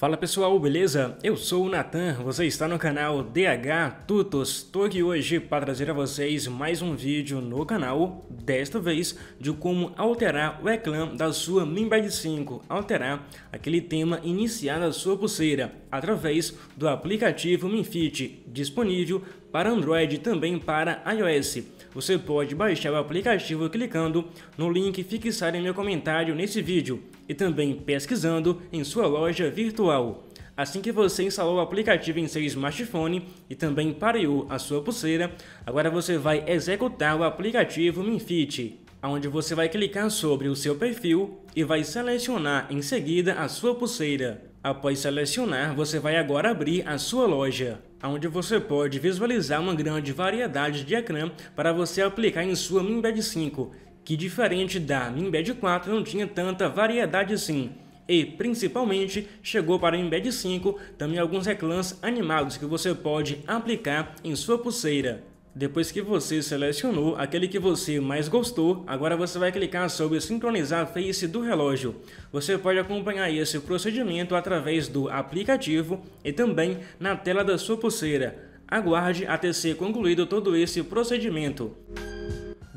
Fala pessoal, beleza? Eu sou o Natan, você está no canal DH Tutos. Estou aqui hoje para trazer a vocês mais um vídeo no canal, desta vez de como alterar o eclã da sua MinBad 5, alterar aquele tema inicial da sua pulseira através do aplicativo MinFit, disponível para Android e também para iOS. Você pode baixar o aplicativo clicando no link fixado em meu comentário nesse vídeo e também pesquisando em sua loja virtual. Assim que você instalou o aplicativo em seu smartphone e também pariu a sua pulseira, agora você vai executar o aplicativo MinFit, onde você vai clicar sobre o seu perfil e vai selecionar em seguida a sua pulseira. Após selecionar, você vai agora abrir a sua loja, onde você pode visualizar uma grande variedade de ecrã para você aplicar em sua MinBed 5, que diferente da MinBed 4 não tinha tanta variedade assim. E, principalmente, chegou para a MinBed 5 também alguns reclãs animados que você pode aplicar em sua pulseira. Depois que você selecionou aquele que você mais gostou, agora você vai clicar sobre sincronizar face do relógio. Você pode acompanhar esse procedimento através do aplicativo e também na tela da sua pulseira. Aguarde até ser concluído todo esse procedimento.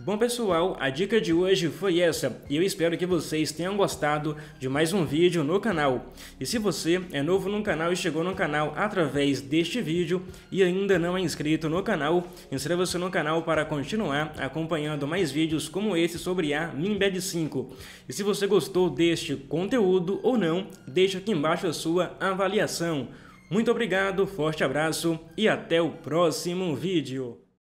Bom pessoal, a dica de hoje foi essa e eu espero que vocês tenham gostado de mais um vídeo no canal. E se você é novo no canal e chegou no canal através deste vídeo e ainda não é inscrito no canal, inscreva-se no canal para continuar acompanhando mais vídeos como esse sobre a MinBed 5. E se você gostou deste conteúdo ou não, deixe aqui embaixo a sua avaliação. Muito obrigado, forte abraço e até o próximo vídeo.